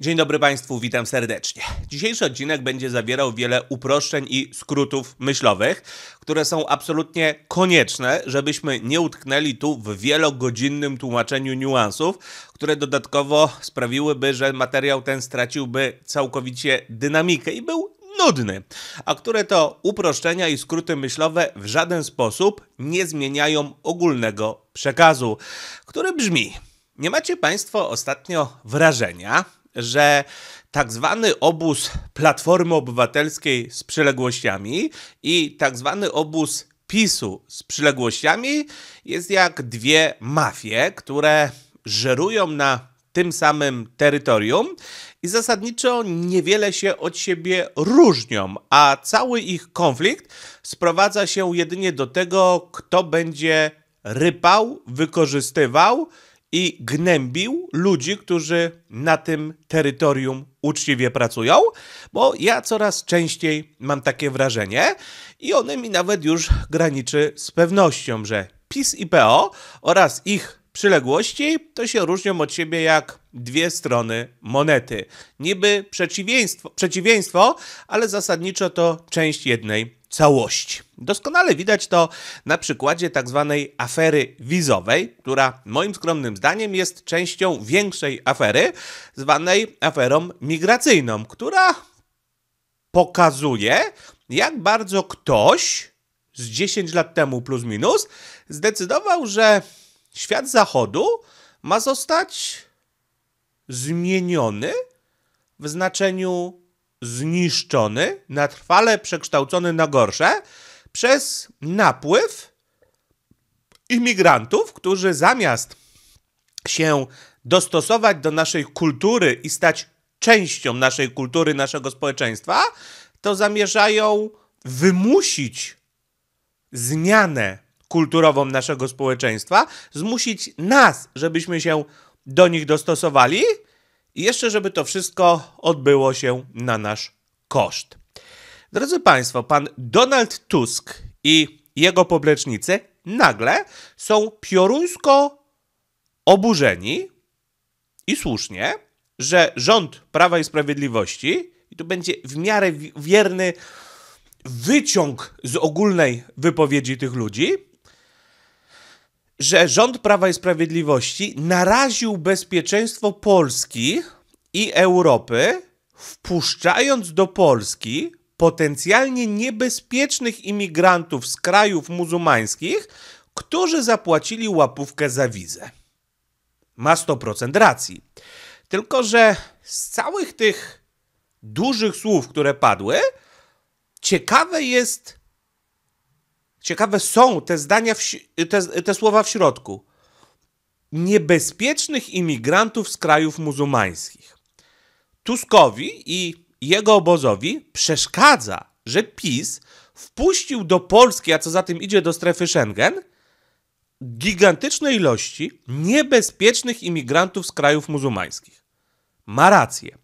Dzień dobry Państwu, witam serdecznie. Dzisiejszy odcinek będzie zawierał wiele uproszczeń i skrótów myślowych, które są absolutnie konieczne, żebyśmy nie utknęli tu w wielogodzinnym tłumaczeniu niuansów, które dodatkowo sprawiłyby, że materiał ten straciłby całkowicie dynamikę i był nudny, a które to uproszczenia i skróty myślowe w żaden sposób nie zmieniają ogólnego przekazu, który brzmi: Nie macie Państwo ostatnio wrażenia, że tak zwany obóz Platformy Obywatelskiej z przyległościami i tak zwany obóz PiSu z przyległościami jest jak dwie mafie, które żerują na tym samym terytorium i zasadniczo niewiele się od siebie różnią, a cały ich konflikt sprowadza się jedynie do tego, kto będzie rypał, wykorzystywał i gnębił ludzi, którzy na tym terytorium uczciwie pracują, bo ja coraz częściej mam takie wrażenie i one mi nawet już graniczy z pewnością, że PiS i PO oraz ich przyległości to się różnią od siebie jak dwie strony monety. Niby przeciwieństwo, przeciwieństwo ale zasadniczo to część jednej całości. Doskonale widać to na przykładzie tak zwanej afery wizowej, która moim skromnym zdaniem jest częścią większej afery, zwanej aferą migracyjną, która pokazuje, jak bardzo ktoś z 10 lat temu plus minus zdecydował, że świat zachodu ma zostać zmieniony w znaczeniu zniszczony, na trwale przekształcony na gorsze przez napływ imigrantów, którzy zamiast się dostosować do naszej kultury i stać częścią naszej kultury, naszego społeczeństwa, to zamierzają wymusić zmianę kulturową naszego społeczeństwa, zmusić nas, żebyśmy się do nich dostosowali, i jeszcze, żeby to wszystko odbyło się na nasz koszt. Drodzy Państwo, pan Donald Tusk i jego poblecznicy nagle są pioruńsko oburzeni i słusznie, że rząd Prawa i Sprawiedliwości, i tu będzie w miarę wierny wyciąg z ogólnej wypowiedzi tych ludzi, że rząd Prawa i Sprawiedliwości naraził bezpieczeństwo Polski i Europy, wpuszczając do Polski potencjalnie niebezpiecznych imigrantów z krajów muzułmańskich, którzy zapłacili łapówkę za wizę. Ma 100% racji. Tylko, że z całych tych dużych słów, które padły, ciekawe jest Ciekawe są te zdania, w, te, te słowa w środku. Niebezpiecznych imigrantów z krajów muzułmańskich. Tuskowi i jego obozowi przeszkadza, że PiS wpuścił do Polski, a co za tym idzie do strefy Schengen, gigantyczne ilości niebezpiecznych imigrantów z krajów muzułmańskich. Ma rację.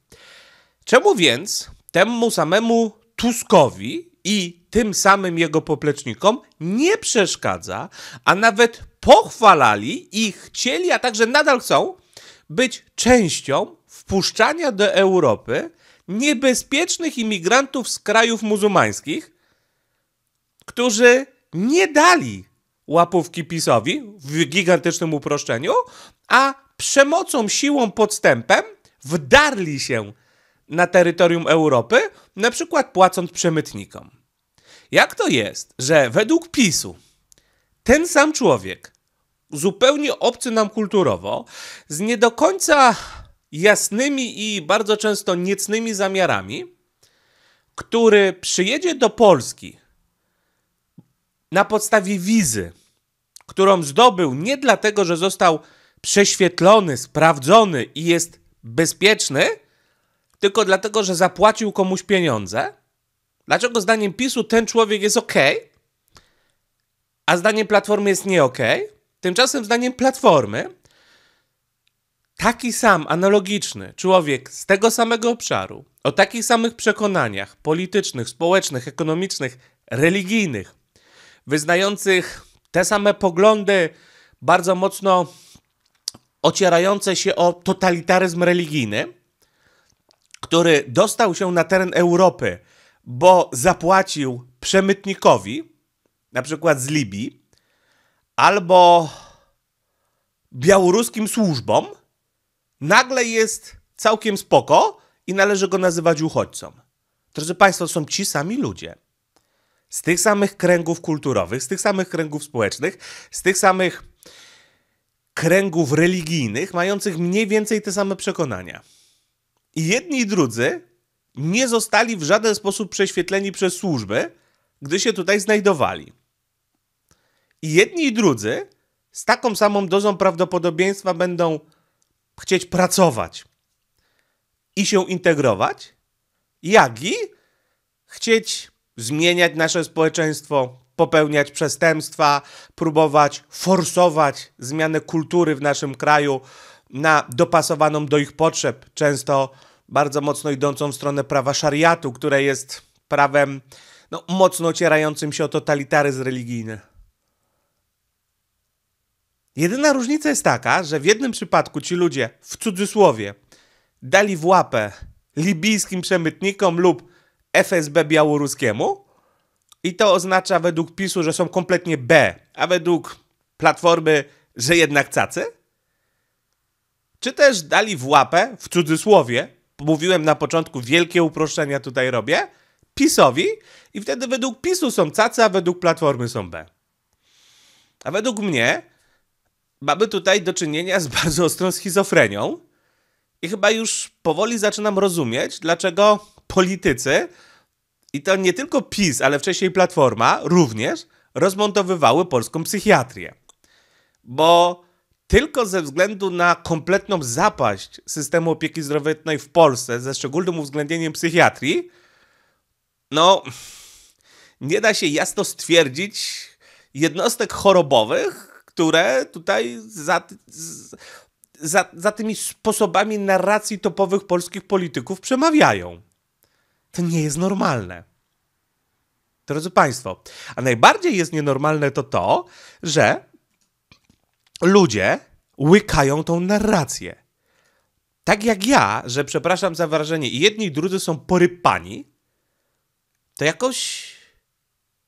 Czemu więc temu samemu Tuskowi i tym samym jego poplecznikom nie przeszkadza, a nawet pochwalali i chcieli, a także nadal chcą być częścią wpuszczania do Europy niebezpiecznych imigrantów z krajów muzułmańskich, którzy nie dali łapówki PiSowi w gigantycznym uproszczeniu, a przemocą, siłą, podstępem wdarli się na terytorium Europy, na przykład płacąc przemytnikom. Jak to jest, że według PiSu ten sam człowiek, zupełnie obcy nam kulturowo, z nie do końca jasnymi i bardzo często niecnymi zamiarami, który przyjedzie do Polski na podstawie wizy, którą zdobył nie dlatego, że został prześwietlony, sprawdzony i jest bezpieczny, tylko dlatego, że zapłacił komuś pieniądze, Dlaczego zdaniem PiSu ten człowiek jest ok, a zdaniem Platformy jest nie ok? Tymczasem zdaniem Platformy taki sam, analogiczny człowiek z tego samego obszaru, o takich samych przekonaniach politycznych, społecznych, ekonomicznych, religijnych, wyznających te same poglądy, bardzo mocno ocierające się o totalitaryzm religijny, który dostał się na teren Europy bo zapłacił przemytnikowi, na przykład z Libii, albo białoruskim służbom, nagle jest całkiem spoko i należy go nazywać uchodźcą. Drodzy Państwo, są ci sami ludzie. Z tych samych kręgów kulturowych, z tych samych kręgów społecznych, z tych samych kręgów religijnych, mających mniej więcej te same przekonania. I jedni i drudzy nie zostali w żaden sposób prześwietleni przez służby, gdy się tutaj znajdowali. I jedni i drudzy z taką samą dozą prawdopodobieństwa będą chcieć pracować i się integrować, jak i chcieć zmieniać nasze społeczeństwo, popełniać przestępstwa, próbować forsować zmianę kultury w naszym kraju na dopasowaną do ich potrzeb, często bardzo mocno idącą w stronę prawa szariatu, które jest prawem no, mocno ocierającym się o totalitaryzm religijny. Jedyna różnica jest taka, że w jednym przypadku ci ludzie, w cudzysłowie, dali w łapę libijskim przemytnikom lub FSB białoruskiemu i to oznacza według PiSu, że są kompletnie B, a według Platformy, że jednak cacy? Czy też dali w łapę, w cudzysłowie, mówiłem na początku, wielkie uproszczenia tutaj robię, PiSowi i wtedy według PiSu są cacy, a według Platformy są B. A według mnie mamy tutaj do czynienia z bardzo ostrą schizofrenią i chyba już powoli zaczynam rozumieć, dlaczego politycy, i to nie tylko PiS, ale wcześniej Platforma również, rozmontowywały polską psychiatrię. Bo tylko ze względu na kompletną zapaść systemu opieki zdrowotnej w Polsce, ze szczególnym uwzględnieniem psychiatrii, no nie da się jasno stwierdzić jednostek chorobowych, które tutaj za, za, za tymi sposobami narracji topowych polskich polityków przemawiają. To nie jest normalne. Drodzy Państwo, a najbardziej jest nienormalne to to, że ludzie łykają tą narrację. Tak jak ja, że przepraszam za wrażenie, i jedni i drudzy są porypani, to jakoś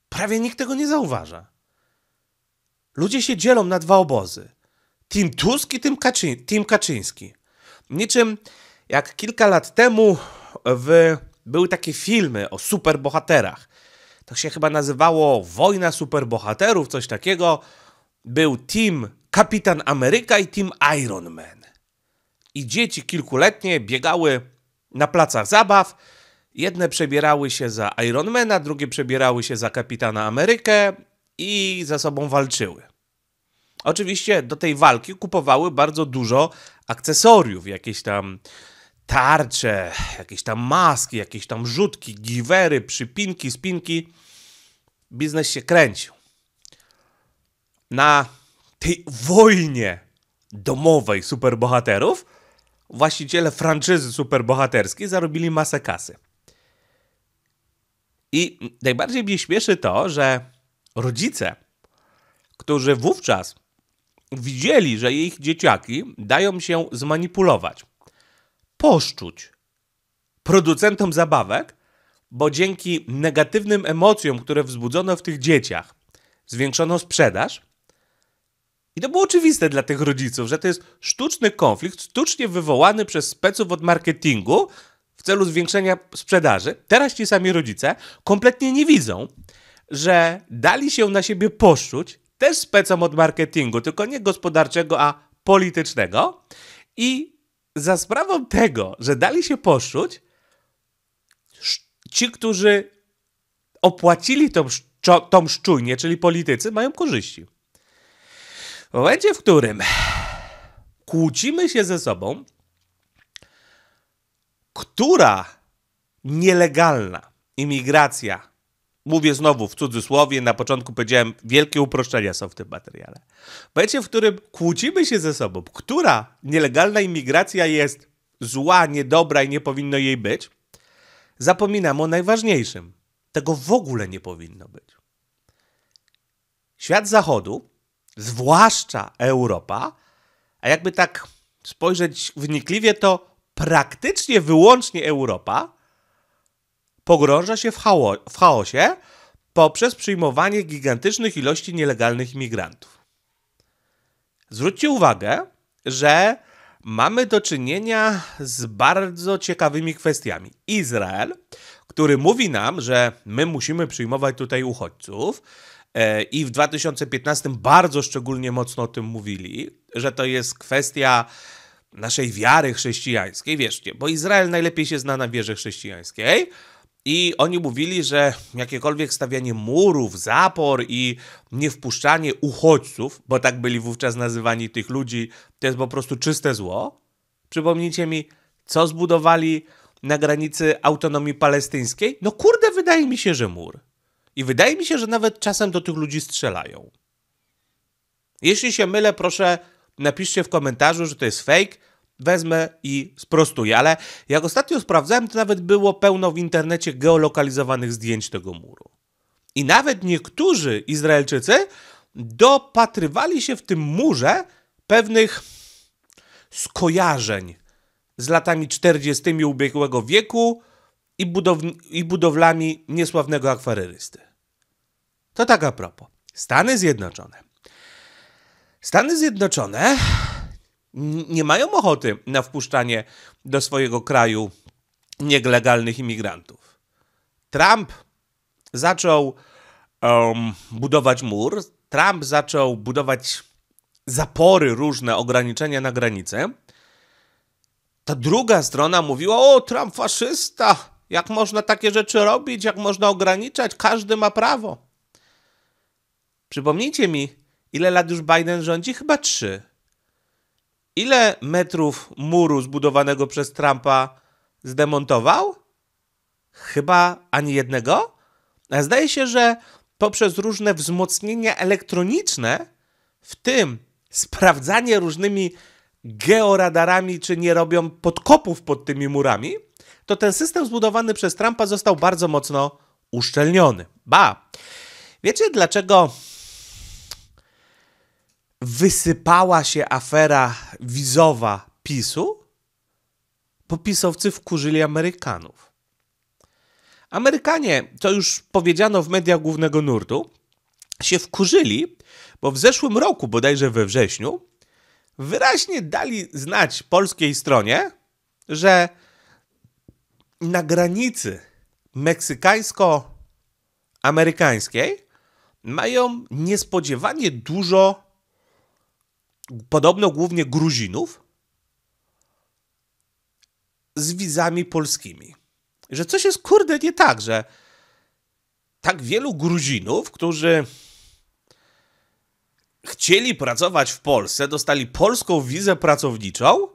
prawie nikt tego nie zauważa. Ludzie się dzielą na dwa obozy. Team Tusk i Team, Kaczyński. Niczym jak kilka lat temu w, były takie filmy o superbohaterach. To się chyba nazywało Wojna Superbohaterów, coś takiego. Był team Kapitan Ameryka i Team Iron Man. I dzieci kilkuletnie biegały na placach zabaw. Jedne przebierały się za Ironmana, drugie przebierały się za Kapitana Amerykę i ze sobą walczyły. Oczywiście do tej walki kupowały bardzo dużo akcesoriów, jakieś tam tarcze, jakieś tam maski, jakieś tam rzutki, giwery, przypinki, spinki. Biznes się kręcił. Na tej wojnie domowej superbohaterów właściciele franczyzy superbohaterskiej zarobili masę kasy. I najbardziej mnie śmieszy to, że rodzice, którzy wówczas widzieli, że ich dzieciaki dają się zmanipulować, poszczuć producentom zabawek, bo dzięki negatywnym emocjom, które wzbudzono w tych dzieciach, zwiększono sprzedaż, i to było oczywiste dla tych rodziców, że to jest sztuczny konflikt, sztucznie wywołany przez speców od marketingu w celu zwiększenia sprzedaży. Teraz ci sami rodzice kompletnie nie widzą, że dali się na siebie poszczuć też specom od marketingu, tylko nie gospodarczego, a politycznego. I za sprawą tego, że dali się poszczuć, ci, którzy opłacili tą, szczo- tą szczujnię, czyli politycy, mają korzyści. W momencie, w którym kłócimy się ze sobą, która nielegalna imigracja, mówię znowu w cudzysłowie, na początku powiedziałem, wielkie uproszczenia są w tym materiale. W momencie, w którym kłócimy się ze sobą, która nielegalna imigracja jest zła, niedobra i nie powinno jej być, zapominamy o najważniejszym. Tego w ogóle nie powinno być. Świat Zachodu zwłaszcza Europa, a jakby tak spojrzeć wnikliwie, to praktycznie wyłącznie Europa pogrąża się w, w chaosie poprzez przyjmowanie gigantycznych ilości nielegalnych imigrantów. Zwróćcie uwagę, że mamy do czynienia z bardzo ciekawymi kwestiami. Izrael, który mówi nam, że my musimy przyjmować tutaj uchodźców, E, i w 2015 bardzo szczególnie mocno o tym mówili, że to jest kwestia naszej wiary chrześcijańskiej, wierzcie, bo Izrael najlepiej się zna na wierze chrześcijańskiej. I oni mówili, że jakiekolwiek stawianie murów, zapor i niewpuszczanie uchodźców, bo tak byli wówczas nazywani tych ludzi, to jest po prostu czyste zło. Przypomnijcie mi, co zbudowali na granicy autonomii palestyńskiej? No kurde, wydaje mi się, że mur. I wydaje mi się, że nawet czasem do tych ludzi strzelają. Jeśli się mylę, proszę napiszcie w komentarzu, że to jest fake. Wezmę i sprostuję, ale jak ostatnio sprawdzałem, to nawet było pełno w internecie geolokalizowanych zdjęć tego muru. I nawet niektórzy Izraelczycy dopatrywali się w tym murze pewnych skojarzeń z latami 40. ubiegłego wieku i, budow i budowlami niesławnego akwarerysty. To tak a propos. Stany Zjednoczone. Stany Zjednoczone nie mają ochoty na wpuszczanie do swojego kraju nielegalnych imigrantów. Trump zaczął um, budować mur, Trump zaczął budować zapory różne, ograniczenia na granicę. Ta druga strona mówiła: O, Trump faszysta! Jak można takie rzeczy robić? Jak można ograniczać? Każdy ma prawo. Przypomnijcie mi, ile lat już Biden rządzi? Chyba trzy. Ile metrów muru zbudowanego przez Trumpa zdemontował? Chyba ani jednego? A zdaje się, że poprzez różne wzmocnienia elektroniczne, w tym sprawdzanie różnymi georadarami, czy nie robią podkopów pod tymi murami, to ten system zbudowany przez Trumpa został bardzo mocno uszczelniony. Ba, wiecie dlaczego wysypała się afera wizowa PiSu, PiSowcy wkurzyli Amerykanów. Amerykanie, to już powiedziano w mediach głównego nurtu, się wkurzyli, bo w zeszłym roku, bodajże we wrześniu, wyraźnie dali znać polskiej stronie, że na granicy meksykańsko-amerykańskiej mają niespodziewanie dużo podobno głównie Gruzinów, z wizami polskimi. Że coś jest kurde nie tak, że tak wielu Gruzinów, którzy chcieli pracować w Polsce, dostali polską wizę pracowniczą,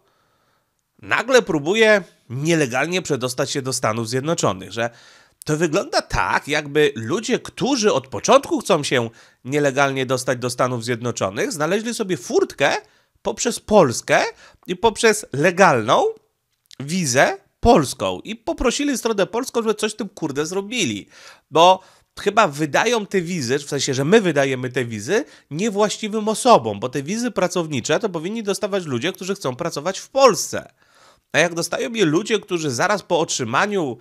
nagle próbuje nielegalnie przedostać się do Stanów Zjednoczonych, że to wygląda tak, jakby ludzie, którzy od początku chcą się nielegalnie dostać do Stanów Zjednoczonych, znaleźli sobie furtkę poprzez Polskę i poprzez legalną wizę polską i poprosili stronę polską, żeby coś tym kurde zrobili, bo chyba wydają te wizy, w sensie, że my wydajemy te wizy niewłaściwym osobom, bo te wizy pracownicze to powinni dostawać ludzie, którzy chcą pracować w Polsce. A jak dostają je ludzie, którzy zaraz po otrzymaniu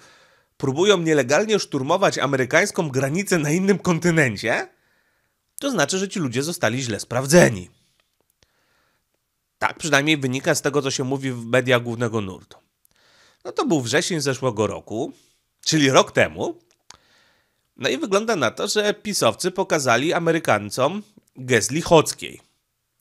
próbują nielegalnie szturmować amerykańską granicę na innym kontynencie, to znaczy, że ci ludzie zostali źle sprawdzeni. Tak przynajmniej wynika z tego, co się mówi w mediach głównego nurtu. No to był wrzesień zeszłego roku, czyli rok temu. No i wygląda na to, że pisowcy pokazali Amerykancom gest lichockiej.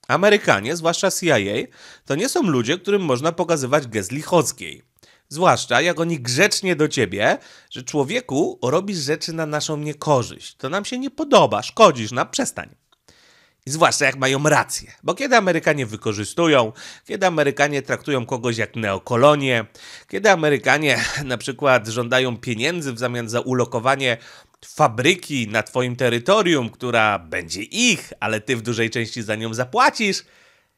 Amerykanie, zwłaszcza CIA, to nie są ludzie, którym można pokazywać gest lichockiej. Zwłaszcza jak oni grzecznie do ciebie, że człowieku robisz rzeczy na naszą niekorzyść. To nam się nie podoba, szkodzisz nam, przestań. I zwłaszcza jak mają rację, bo kiedy Amerykanie wykorzystują, kiedy Amerykanie traktują kogoś jak neokolonie, kiedy Amerykanie na przykład żądają pieniędzy w zamian za ulokowanie fabryki na twoim terytorium, która będzie ich, ale ty w dużej części za nią zapłacisz,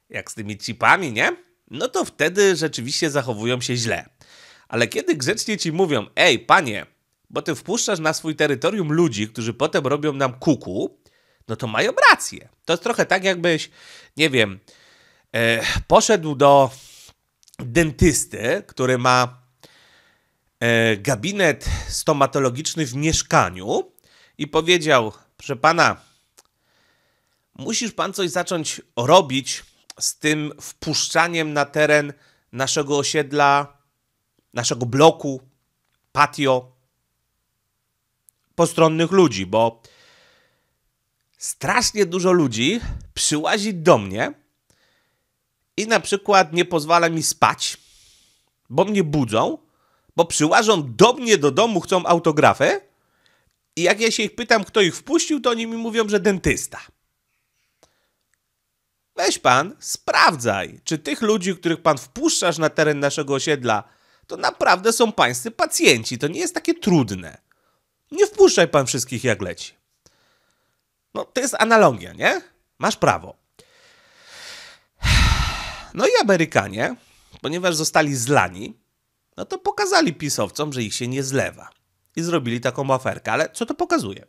jak z tymi chipami, nie? No to wtedy rzeczywiście zachowują się źle ale kiedy grzecznie ci mówią, ej, panie, bo ty wpuszczasz na swój terytorium ludzi, którzy potem robią nam kuku, no to mają rację. To jest trochę tak, jakbyś, nie wiem, e, poszedł do dentysty, który ma e, gabinet stomatologiczny w mieszkaniu i powiedział, proszę pana, musisz pan coś zacząć robić z tym wpuszczaniem na teren naszego osiedla naszego bloku, patio, postronnych ludzi, bo strasznie dużo ludzi przyłazi do mnie i na przykład nie pozwala mi spać, bo mnie budzą, bo przyłażą do mnie do domu, chcą autografy i jak ja się ich pytam, kto ich wpuścił, to oni mi mówią, że dentysta. Weź pan, sprawdzaj, czy tych ludzi, których pan wpuszczasz na teren naszego osiedla, to naprawdę są pańscy pacjenci. To nie jest takie trudne. Nie wpuszczaj pan wszystkich jak leci. No, to jest analogia, nie? Masz prawo. No i Amerykanie, ponieważ zostali zlani, no to pokazali pisowcom, że ich się nie zlewa. I zrobili taką aferkę, ale co to pokazuje?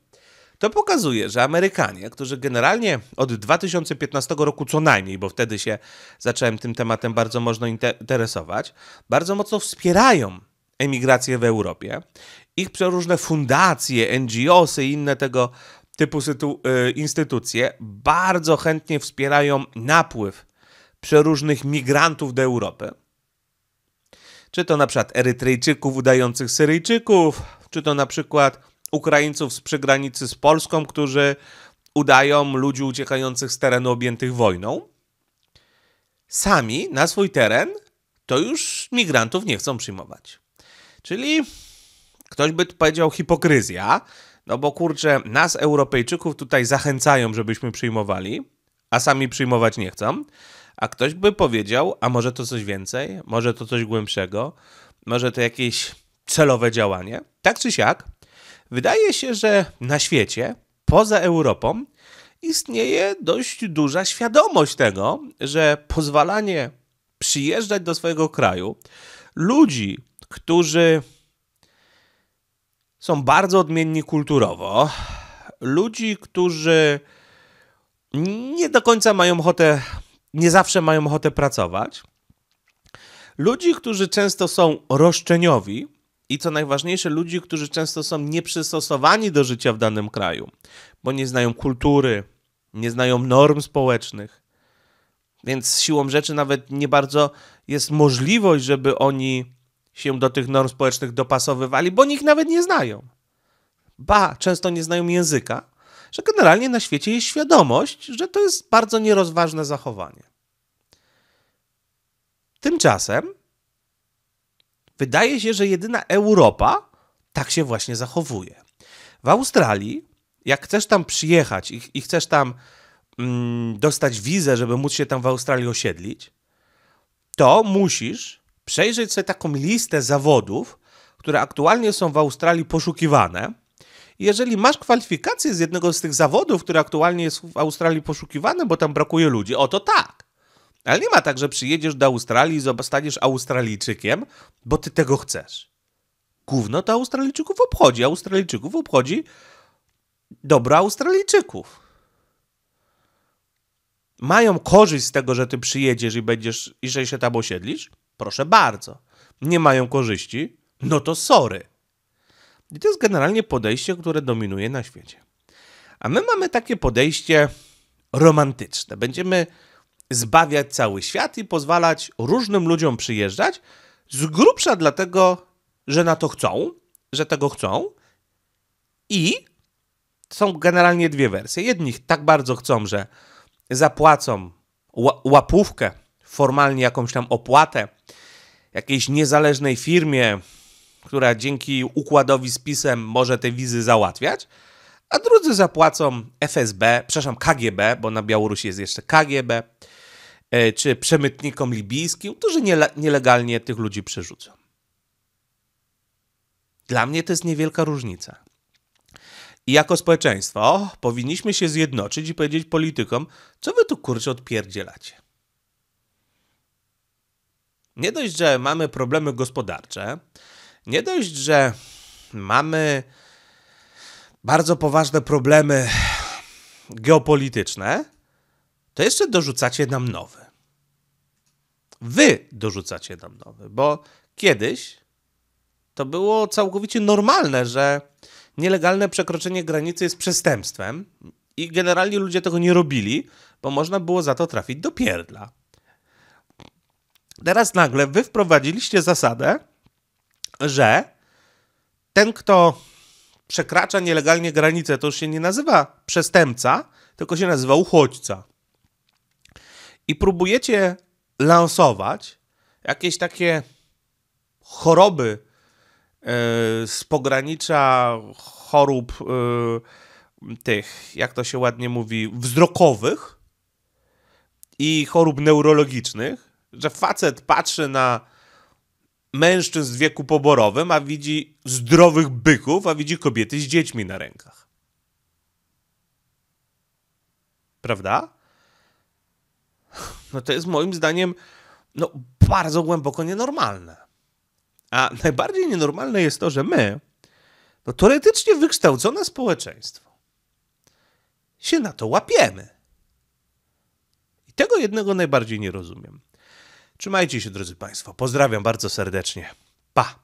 to pokazuje, że Amerykanie, którzy generalnie od 2015 roku co najmniej, bo wtedy się zacząłem tym tematem bardzo mocno interesować, bardzo mocno wspierają emigrację w Europie. Ich przeróżne fundacje, NGOsy i inne tego typu y, instytucje bardzo chętnie wspierają napływ przeróżnych migrantów do Europy. Czy to na przykład Erytrejczyków, udających Syryjczyków, czy to na przykład Ukraińców z przygranicy z Polską, którzy udają ludzi uciekających z terenu objętych wojną. Sami na swój teren to już migrantów nie chcą przyjmować. Czyli ktoś by powiedział hipokryzja, no bo kurczę, nas Europejczyków tutaj zachęcają, żebyśmy przyjmowali, a sami przyjmować nie chcą. A ktoś by powiedział, a może to coś więcej, może to coś głębszego, może to jakieś celowe działanie. Tak czy siak, Wydaje się, że na świecie, poza Europą, istnieje dość duża świadomość tego, że pozwalanie przyjeżdżać do swojego kraju ludzi, którzy są bardzo odmienni kulturowo, ludzi, którzy nie do końca mają ochotę, nie zawsze mają ochotę pracować, ludzi, którzy często są roszczeniowi, i co najważniejsze, ludzi, którzy często są nieprzystosowani do życia w danym kraju, bo nie znają kultury, nie znają norm społecznych. Więc siłą rzeczy nawet nie bardzo jest możliwość, żeby oni się do tych norm społecznych dopasowywali, bo nich nawet nie znają. Ba, często nie znają języka, że generalnie na świecie jest świadomość, że to jest bardzo nierozważne zachowanie. Tymczasem Wydaje się, że jedyna Europa tak się właśnie zachowuje. W Australii, jak chcesz tam przyjechać i, i chcesz tam mm, dostać wizę, żeby móc się tam w Australii osiedlić, to musisz przejrzeć sobie taką listę zawodów, które aktualnie są w Australii poszukiwane. Jeżeli masz kwalifikacje z jednego z tych zawodów, które aktualnie jest w Australii poszukiwane, bo tam brakuje ludzi, o to tak. Ale nie ma tak, że przyjedziesz do Australii i zostaniesz Australijczykiem, bo ty tego chcesz. Gówno to Australijczyków obchodzi. Australijczyków obchodzi dobro Australijczyków. Mają korzyść z tego, że ty przyjedziesz i będziesz, i że się tam osiedlisz? Proszę bardzo. Nie mają korzyści? No to sorry. I to jest generalnie podejście, które dominuje na świecie. A my mamy takie podejście romantyczne. Będziemy zbawiać cały świat i pozwalać różnym ludziom przyjeżdżać, z grubsza dlatego, że na to chcą, że tego chcą i są generalnie dwie wersje. Jednych tak bardzo chcą, że zapłacą łapówkę, formalnie jakąś tam opłatę jakiejś niezależnej firmie, która dzięki układowi z pisem może te wizy załatwiać, a drudzy zapłacą FSB, przepraszam, KGB, bo na Białorusi jest jeszcze KGB, E, czy przemytnikom libijskim, którzy nielegalnie tych ludzi przerzucą. Dla mnie to jest niewielka różnica. I jako społeczeństwo powinniśmy się zjednoczyć i powiedzieć politykom, co wy tu kurczę odpierdzielacie. Nie dość, że mamy problemy gospodarcze, nie dość, że mamy bardzo poważne problemy geopolityczne, to jeszcze dorzucacie nam nowe wy dorzucacie nam nowy, bo kiedyś to było całkowicie normalne, że nielegalne przekroczenie granicy jest przestępstwem i generalnie ludzie tego nie robili, bo można było za to trafić do pierdla. Teraz nagle wy wprowadziliście zasadę, że ten, kto przekracza nielegalnie granicę, to już się nie nazywa przestępca, tylko się nazywa uchodźca. I próbujecie lansować jakieś takie choroby e, z pogranicza chorób e, tych, jak to się ładnie mówi, wzrokowych i chorób neurologicznych, że facet patrzy na mężczyzn w wieku poborowym, a widzi zdrowych byków, a widzi kobiety z dziećmi na rękach. Prawda? no to jest moim zdaniem no, bardzo głęboko nienormalne. A najbardziej nienormalne jest to, że my, no teoretycznie wykształcone społeczeństwo, się na to łapiemy. I tego jednego najbardziej nie rozumiem. Trzymajcie się, drodzy Państwo. Pozdrawiam bardzo serdecznie. Pa!